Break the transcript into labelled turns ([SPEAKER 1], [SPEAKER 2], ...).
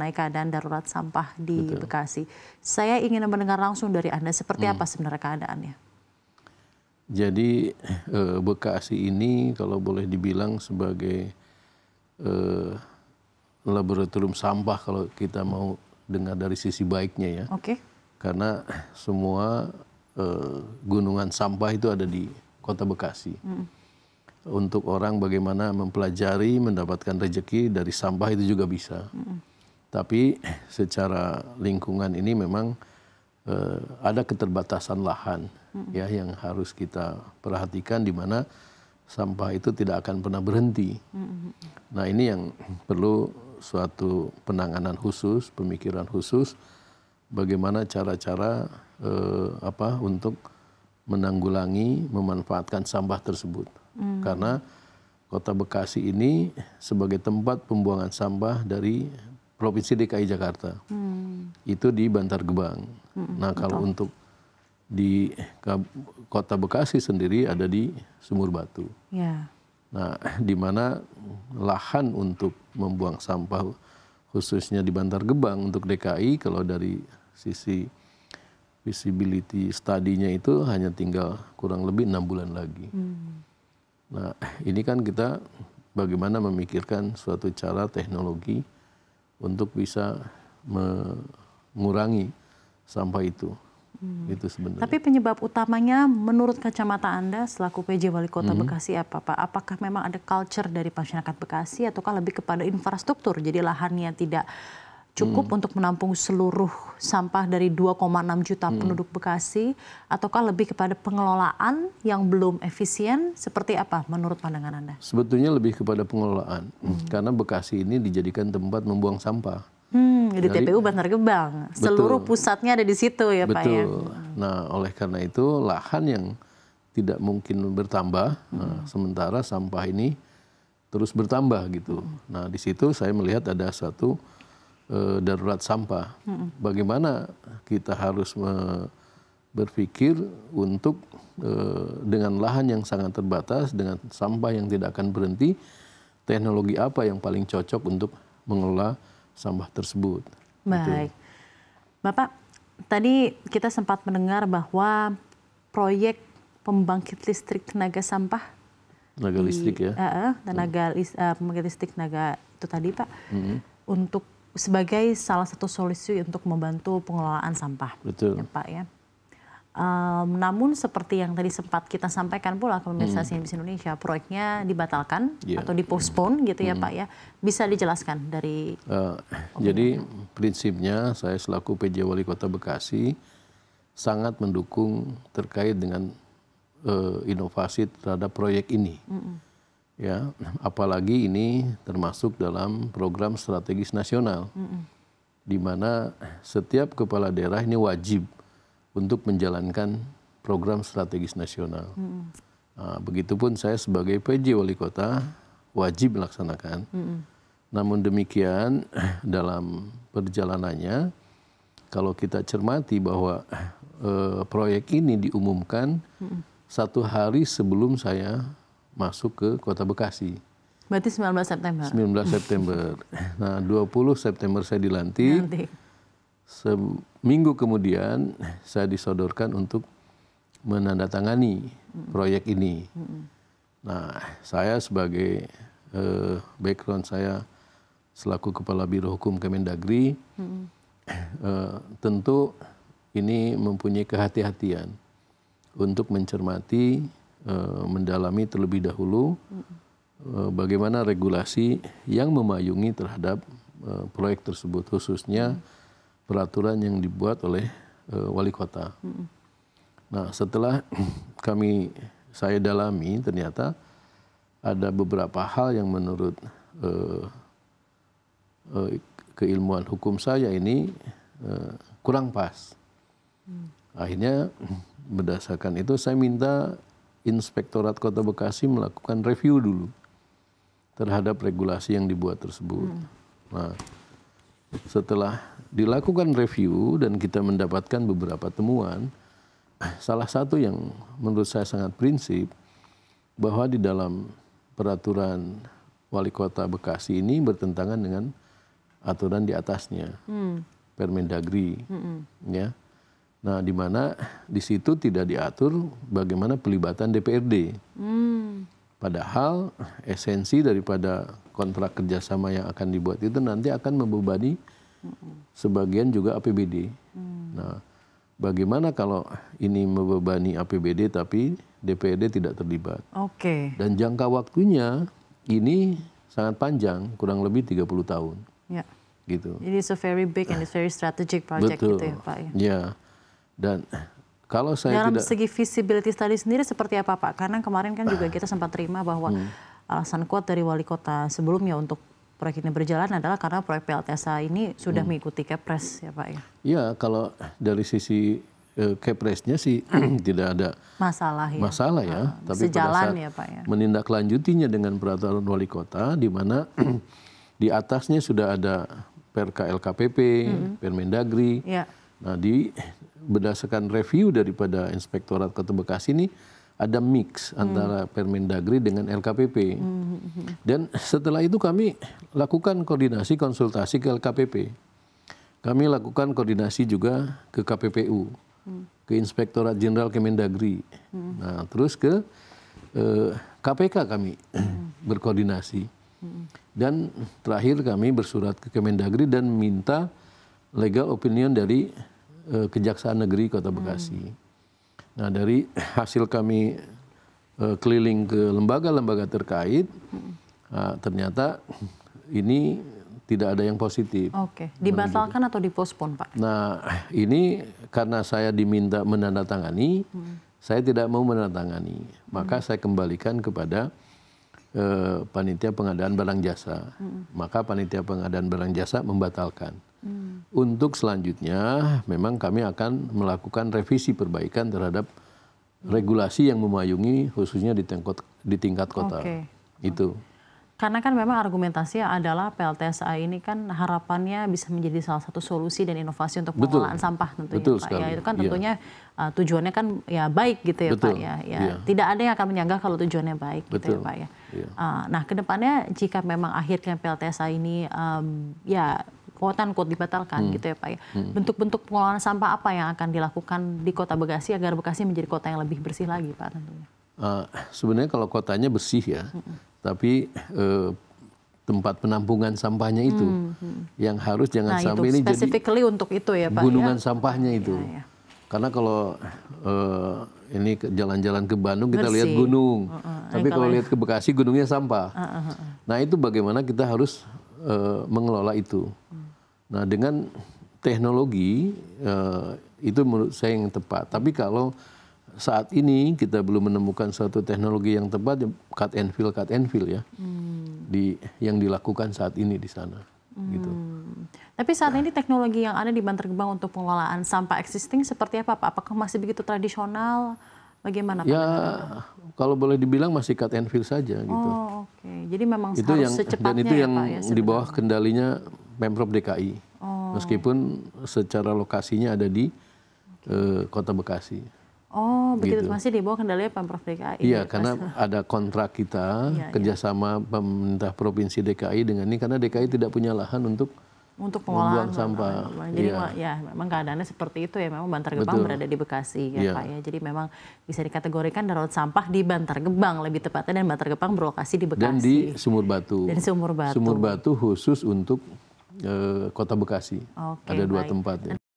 [SPEAKER 1] mengenai keadaan darurat sampah di Betul. Bekasi. Saya ingin mendengar langsung dari Anda seperti hmm. apa sebenarnya keadaannya.
[SPEAKER 2] Jadi eh, Bekasi ini kalau boleh dibilang sebagai eh, laboratorium sampah kalau kita mau dengar dari sisi baiknya ya. Oke. Okay. Karena semua eh, gunungan sampah itu ada di Kota Bekasi. Hmm. Untuk orang bagaimana mempelajari, mendapatkan rejeki dari sampah itu juga bisa. Hmm. Tapi secara lingkungan ini memang eh, ada keterbatasan lahan hmm. ya yang harus kita perhatikan di mana sampah itu tidak akan pernah berhenti. Hmm. Nah ini yang perlu suatu penanganan khusus, pemikiran khusus, bagaimana cara-cara eh, apa untuk menanggulangi memanfaatkan sampah tersebut.
[SPEAKER 3] Hmm. Karena
[SPEAKER 2] Kota Bekasi ini sebagai tempat pembuangan sampah dari provinsi DKI Jakarta hmm. itu di Bantar Gebang. Hmm, nah kalau betul. untuk di kota Bekasi sendiri ada di Sumur Batu. Ya. Nah di mana lahan untuk membuang sampah khususnya di Bantar Gebang untuk DKI kalau dari sisi visibility studinya itu hanya tinggal kurang lebih enam bulan lagi. Hmm. Nah ini kan kita bagaimana memikirkan suatu cara teknologi untuk bisa mengurangi sampah itu. Hmm. Itu sebenarnya. Tapi
[SPEAKER 1] penyebab utamanya menurut kacamata Anda selaku PJ Wali Kota hmm. Bekasi apa Pak? Apakah memang ada culture dari masyarakat Bekasi ataukah lebih kepada infrastruktur? Jadi lahannya tidak cukup hmm. untuk menampung seluruh sampah dari 2,6 juta hmm. penduduk Bekasi ataukah lebih kepada pengelolaan yang belum efisien seperti apa menurut pandangan Anda?
[SPEAKER 2] Sebetulnya lebih kepada pengelolaan hmm. karena Bekasi ini dijadikan tempat membuang sampah.
[SPEAKER 1] Hmm, di TPU Bantar Gebang. Betul, seluruh pusatnya ada di situ ya betul. Pak ya. Hmm.
[SPEAKER 2] Nah, oleh karena itu lahan yang tidak mungkin bertambah, hmm. nah, sementara sampah ini terus bertambah gitu. Hmm. Nah, di situ saya melihat ada satu Eh, darurat sampah. Bagaimana kita harus berpikir untuk eh, dengan lahan yang sangat terbatas, dengan sampah yang tidak akan berhenti, teknologi apa yang paling cocok untuk mengelola sampah tersebut.
[SPEAKER 1] Baik. Gitu. Bapak, tadi kita sempat mendengar bahwa proyek pembangkit listrik tenaga sampah
[SPEAKER 2] tenaga listrik ya. Uh,
[SPEAKER 1] tenaga uh, pembangkit listrik tenaga itu tadi, Pak. Hmm. Untuk sebagai salah satu solusi untuk membantu pengelolaan sampah, Betul. ya Pak ya. Um, namun seperti yang tadi sempat kita sampaikan pula ke pemirsa hmm. CNBC Indonesia, proyeknya dibatalkan yeah. atau dipospon gitu ya hmm. Pak ya. Bisa dijelaskan dari
[SPEAKER 2] uh, Jadi prinsipnya saya selaku PJ Wali Kota Bekasi sangat mendukung terkait dengan uh, inovasi terhadap proyek ini. Hmm ya apalagi ini termasuk dalam program strategis nasional mm -mm. di mana setiap kepala daerah ini wajib untuk menjalankan program strategis nasional. Mm -mm. nah, begitupun saya sebagai PJ wali kota wajib melaksanakan. Mm -mm. Namun demikian dalam perjalanannya kalau kita cermati bahwa eh, proyek ini diumumkan mm -mm. satu hari sebelum saya masuk ke kota Bekasi.
[SPEAKER 1] Berarti 19 September. 19 September.
[SPEAKER 2] nah, 20 September saya dilantik. Nanti. Seminggu kemudian saya disodorkan untuk menandatangani proyek ini. Nah, saya sebagai eh, background saya selaku kepala biro hukum Kemendagri eh, tentu ini mempunyai kehati-hatian untuk mencermati Eh, mendalami terlebih dahulu eh, bagaimana regulasi yang memayungi terhadap eh, proyek tersebut khususnya peraturan yang dibuat oleh wali kota. Nah setelah kami saya dalami ternyata ada beberapa hal yang menurut keilmuan hukum saya ini kurang pas. Akhirnya berdasarkan itu saya minta Inspektorat Kota Bekasi melakukan review dulu terhadap regulasi yang dibuat tersebut. Hmm. Nah, setelah dilakukan review dan kita mendapatkan beberapa temuan, salah satu yang menurut saya sangat prinsip bahwa di dalam peraturan wali kota Bekasi ini bertentangan dengan aturan di atasnya, hmm. Permendagri, hmm. ya Nah, di mana di situ tidak diatur bagaimana pelibatan DPRD.
[SPEAKER 3] Hmm.
[SPEAKER 2] Padahal esensi daripada kontrak kerjasama yang akan dibuat itu nanti akan membebani sebagian juga APBD. Hmm. Nah, bagaimana kalau ini membebani APBD tapi DPRD tidak terlibat? Oke. Okay. Dan jangka waktunya ini sangat panjang, kurang lebih 30 tahun. Ya. Gitu.
[SPEAKER 1] It is a very big and it's very strategic project Betul. gitu ya Pak. Ya.
[SPEAKER 2] Yeah. Dan eh, kalau saya dalam tidak... segi
[SPEAKER 1] visibility study sendiri seperti apa Pak? Karena kemarin kan juga kita sempat terima bahwa hmm. alasan kuat dari wali kota sebelumnya untuk proyek ini berjalan adalah karena proyek PLTSA ini sudah hmm. mengikuti Kepres ya Pak ya?
[SPEAKER 2] Iya kalau dari sisi eh, Kepresnya sih tidak ada
[SPEAKER 1] masalah ya.
[SPEAKER 2] Masalah ya, Uh, tapi sejalan ya Pak ya. Menindaklanjutinya dengan peraturan wali kota di mana di atasnya sudah ada Perka LKPP, hmm. Permendagri. Ya. Nah di berdasarkan review daripada Inspektorat Kota Bekasi ini ada mix hmm. antara Permendagri dengan LKPP. Hmm. Dan setelah itu kami lakukan koordinasi konsultasi ke LKPP. Kami lakukan koordinasi juga ke KPPU, hmm. ke Inspektorat Jenderal Kemendagri. Hmm. Nah, terus ke eh, KPK kami hmm. berkoordinasi. Dan terakhir kami bersurat ke Kemendagri dan minta legal opinion dari Eh, Kejaksaan Negeri Kota Bekasi. Hmm. Nah, dari hasil kami eh, keliling ke lembaga-lembaga terkait, hmm. nah, ternyata ini tidak ada yang positif.
[SPEAKER 1] Oke, okay. dibatalkan atau dipospon, Pak?
[SPEAKER 2] Nah, ini karena saya diminta menandatangani, hmm. saya tidak mau menandatangani. Maka hmm. saya kembalikan kepada eh, panitia pengadaan barang jasa. Hmm. Maka panitia pengadaan barang jasa membatalkan untuk selanjutnya memang kami akan melakukan revisi perbaikan terhadap regulasi yang memayungi khususnya di tingkat di tingkat kota okay. itu
[SPEAKER 1] karena kan memang argumentasi adalah PLTSA ini kan harapannya bisa menjadi salah satu solusi dan inovasi untuk pengelolaan sampah tentunya Betul Pak ya itu kan iya. tentunya ya. uh, tujuannya kan ya baik gitu ya Betul. Pak ya. ya ya tidak ada yang akan menyanggah kalau tujuannya baik Betul. gitu ya Pak ya, ya. Uh, nah kedepannya jika memang akhirnya PLTSA ini um, ya kuotan kuot dibatalkan hmm. gitu ya Pak ya. Hmm. Bentuk-bentuk pengelolaan sampah apa yang akan dilakukan di Kota Bekasi agar Bekasi menjadi kota yang lebih bersih lagi Pak tentunya?
[SPEAKER 2] Uh, sebenarnya kalau kotanya bersih ya, hmm. tapi uh, tempat penampungan sampahnya itu hmm, hmm. yang harus jangan nah, sampai itu, ini jadi
[SPEAKER 1] untuk itu ya Pak. Ya? Gunungan ya?
[SPEAKER 2] sampahnya itu. Ya, ya. Karena kalau uh, ini jalan-jalan ke, Bandung kita Bersih. lihat gunung, uh -uh. tapi kalau lihat ke Bekasi gunungnya sampah. Uh -uh. Nah itu bagaimana kita harus uh, mengelola itu. Nah dengan teknologi eh, itu menurut saya yang tepat. Tapi kalau saat ini kita belum menemukan suatu teknologi yang tepat ya cut and fill cut and fill ya hmm. di yang dilakukan saat ini di sana
[SPEAKER 1] gitu. hmm. gitu. Tapi saat ini teknologi yang ada di Bantar Gebang untuk pengelolaan sampah existing seperti apa Pak? Apakah masih begitu tradisional? Bagaimana Pak? Ya
[SPEAKER 2] kalau boleh dibilang masih cut and fill saja gitu.
[SPEAKER 1] Oh, oke. Okay. Jadi memang itu harus yang, secepatnya dan itu ya, yang Pak, ya, di bawah
[SPEAKER 2] kendalinya Pemprov DKI. Oh. Meskipun secara lokasinya ada di uh, Kota Bekasi.
[SPEAKER 1] Oh, begitu gitu. masih di bawah kendalinya Pemprov DKI. Iya, karena
[SPEAKER 2] ada kontrak kita iya, iya. kerjasama iya. pemerintah provinsi DKI dengan ini karena DKI tidak punya lahan untuk
[SPEAKER 1] untuk pengolahan sampah. Jadi yeah. Iya. ya memang keadaannya seperti itu ya. Memang Bantar Gebang Betul. berada di Bekasi ya yeah. Pak ya. Jadi memang bisa dikategorikan darurat sampah di Bantar Gebang lebih tepatnya dan Bantar Gebang berlokasi di Bekasi. Dan di
[SPEAKER 2] Sumur Batu. Dan Sumur Batu. Sumur Batu khusus untuk kota bekasi
[SPEAKER 3] ada dua tempat
[SPEAKER 2] ya.